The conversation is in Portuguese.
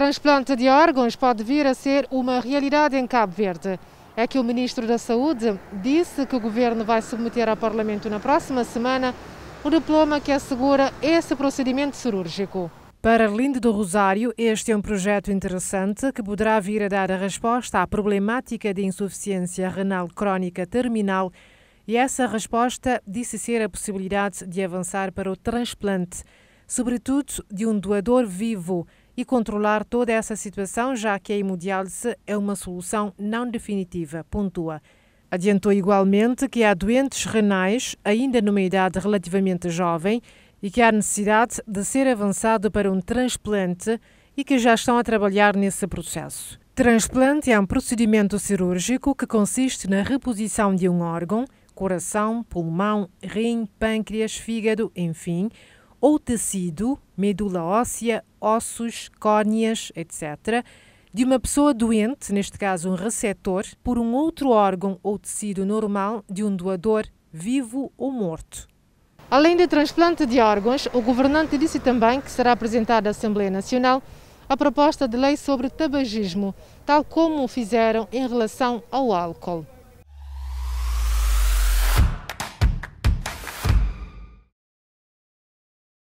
transplante de órgãos pode vir a ser uma realidade em Cabo Verde. É que o Ministro da Saúde disse que o governo vai submeter ao Parlamento na próxima semana o diploma que assegura esse procedimento cirúrgico. Para Lindo do Rosário, este é um projeto interessante que poderá vir a dar a resposta à problemática de insuficiência renal crónica terminal e essa resposta disse ser a possibilidade de avançar para o transplante, sobretudo de um doador vivo, e controlar toda essa situação, já que a hemodiálise é uma solução não definitiva, pontua. Adiantou igualmente que há doentes renais, ainda numa idade relativamente jovem, e que há necessidade de ser avançado para um transplante e que já estão a trabalhar nesse processo. Transplante é um procedimento cirúrgico que consiste na reposição de um órgão, coração, pulmão, rim, pâncreas, fígado, enfim, ou tecido, medula óssea, ossos, córneas, etc., de uma pessoa doente, neste caso um receptor, por um outro órgão ou tecido normal de um doador vivo ou morto. Além do transplante de órgãos, o governante disse também que será apresentada à Assembleia Nacional a proposta de lei sobre tabagismo, tal como fizeram em relação ao álcool.